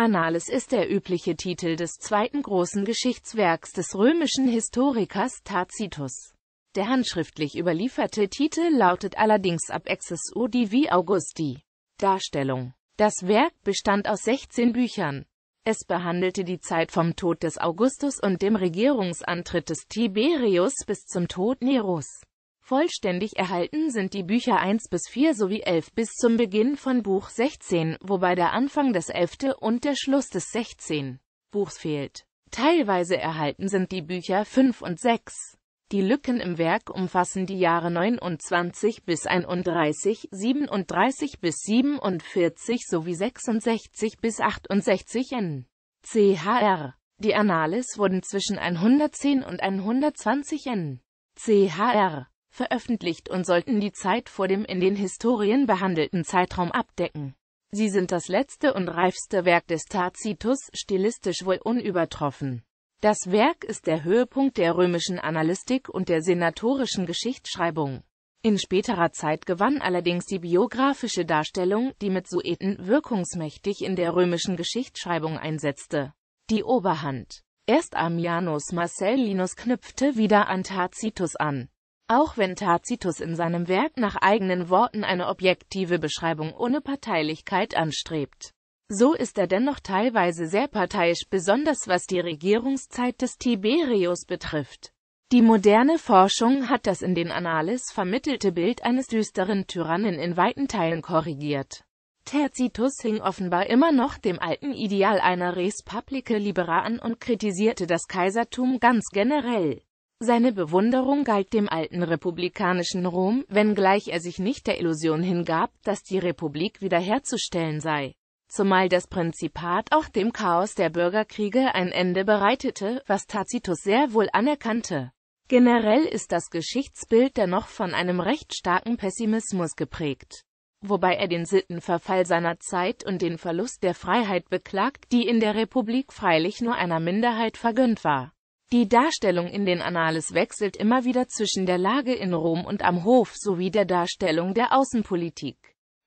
Annales ist der übliche Titel des zweiten großen Geschichtswerks des römischen Historikers Tacitus. Der handschriftlich überlieferte Titel lautet allerdings ab Exes Divi Augusti. Darstellung. Das Werk bestand aus 16 Büchern. Es behandelte die Zeit vom Tod des Augustus und dem Regierungsantritt des Tiberius bis zum Tod Neros. Vollständig erhalten sind die Bücher 1 bis 4 sowie 11 bis zum Beginn von Buch 16, wobei der Anfang des 11. und der Schluss des 16. Buchs fehlt. Teilweise erhalten sind die Bücher 5 und 6. Die Lücken im Werk umfassen die Jahre 29 bis 31, 37 bis 47 sowie 66 bis 68 n. CHR. Die Annales wurden zwischen 110 und 120 n. CHR veröffentlicht und sollten die Zeit vor dem in den Historien behandelten Zeitraum abdecken. Sie sind das letzte und reifste Werk des Tacitus, stilistisch wohl unübertroffen. Das Werk ist der Höhepunkt der römischen Analystik und der senatorischen Geschichtsschreibung. In späterer Zeit gewann allerdings die biografische Darstellung, die mit Sueten wirkungsmächtig in der römischen Geschichtsschreibung einsetzte, die Oberhand. Erst Ammianus Marcellinus knüpfte wieder an Tacitus an. Auch wenn Tacitus in seinem Werk nach eigenen Worten eine objektive Beschreibung ohne Parteilichkeit anstrebt, so ist er dennoch teilweise sehr parteiisch, besonders was die Regierungszeit des Tiberius betrifft. Die moderne Forschung hat das in den Annales vermittelte Bild eines düsteren Tyrannen in weiten Teilen korrigiert. Tacitus hing offenbar immer noch dem alten Ideal einer Res Publica Libera an und kritisierte das Kaisertum ganz generell. Seine Bewunderung galt dem alten republikanischen Rom, wenngleich er sich nicht der Illusion hingab, dass die Republik wiederherzustellen sei. Zumal das Prinzipat auch dem Chaos der Bürgerkriege ein Ende bereitete, was Tacitus sehr wohl anerkannte. Generell ist das Geschichtsbild dennoch von einem recht starken Pessimismus geprägt, wobei er den Sittenverfall seiner Zeit und den Verlust der Freiheit beklagt, die in der Republik freilich nur einer Minderheit vergönnt war. Die Darstellung in den Annales wechselt immer wieder zwischen der Lage in Rom und am Hof sowie der Darstellung der Außenpolitik.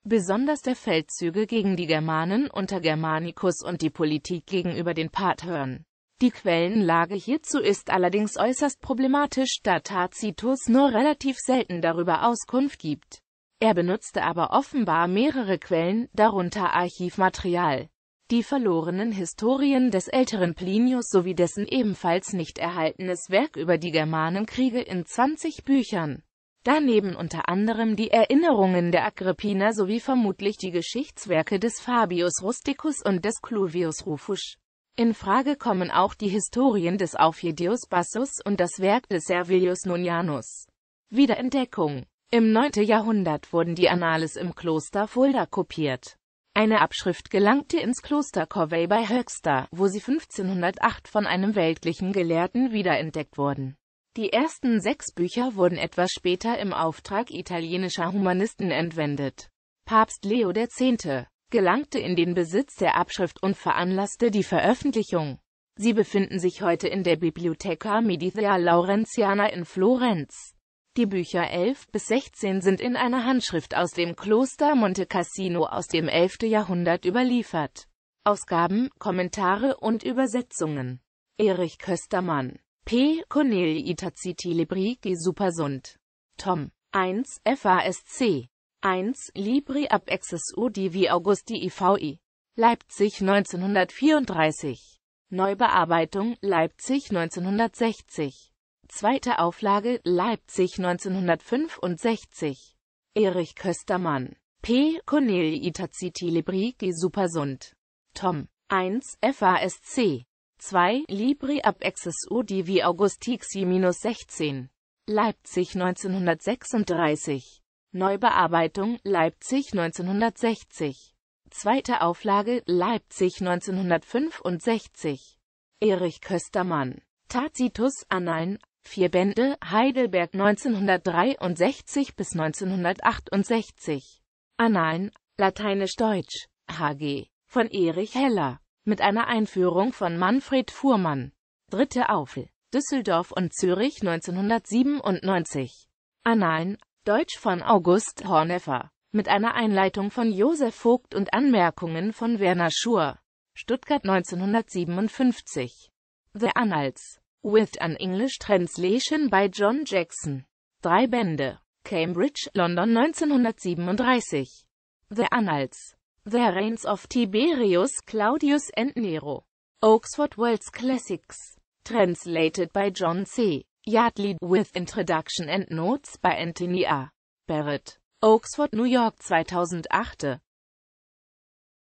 Besonders der Feldzüge gegen die Germanen unter Germanicus und die Politik gegenüber den Parthern. Die Quellenlage hierzu ist allerdings äußerst problematisch, da Tacitus nur relativ selten darüber Auskunft gibt. Er benutzte aber offenbar mehrere Quellen, darunter Archivmaterial. Die verlorenen Historien des älteren Plinius sowie dessen ebenfalls nicht erhaltenes Werk über die Germanenkriege in 20 Büchern. Daneben unter anderem die Erinnerungen der Agrippiner sowie vermutlich die Geschichtswerke des Fabius Rusticus und des Cluvius Rufus. In Frage kommen auch die Historien des Aufidius Bassus und das Werk des Servilius Nunianus. Wiederentdeckung Im 9. Jahrhundert wurden die Annales im Kloster Fulda kopiert. Eine Abschrift gelangte ins Kloster Corvey bei Höxter, wo sie 1508 von einem weltlichen Gelehrten wiederentdeckt wurden. Die ersten sechs Bücher wurden etwas später im Auftrag italienischer Humanisten entwendet. Papst Leo X. gelangte in den Besitz der Abschrift und veranlasste die Veröffentlichung. Sie befinden sich heute in der Biblioteca Medizia Laurentiana in Florenz. Die Bücher 11 bis 16 sind in einer Handschrift aus dem Kloster Monte Cassino aus dem 11. Jahrhundert überliefert. Ausgaben, Kommentare und Übersetzungen. Erich Köstermann. P. Cornelii Itaziti Libri G. Supersund. Tom. 1 FASC. 1 Libri ab Exessur Divi Augusti IVI. Leipzig 1934. Neubearbeitung Leipzig 1960 zweite Auflage, Leipzig 1965. Erich Köstermann. P. Cornel Itaziti Libri G. Supersund. Tom. 1. FASC. 2. Libri ab Exes Udivi Augustixi-16. Leipzig 1936. Neubearbeitung, Leipzig 1960. Zweite Auflage, Leipzig 1965. Erich Köstermann. Tacitus Annalen Vier Bände, Heidelberg 1963 bis 1968. Annalen, lateinisch-deutsch, HG, von Erich Heller, mit einer Einführung von Manfred Fuhrmann. Dritte Aufel, Düsseldorf und Zürich 1997. Annalen, Deutsch von August Horneffer, mit einer Einleitung von Josef Vogt und Anmerkungen von Werner Schur. Stuttgart 1957. The Annals with an English Translation by John Jackson. Drei Bände. Cambridge, London 1937. The Annals. The Reigns of Tiberius Claudius and Nero. Oxford World's Classics. Translated by John C. Yardley with Introduction and Notes by Anthony A. Barrett. Oxford, New York 2008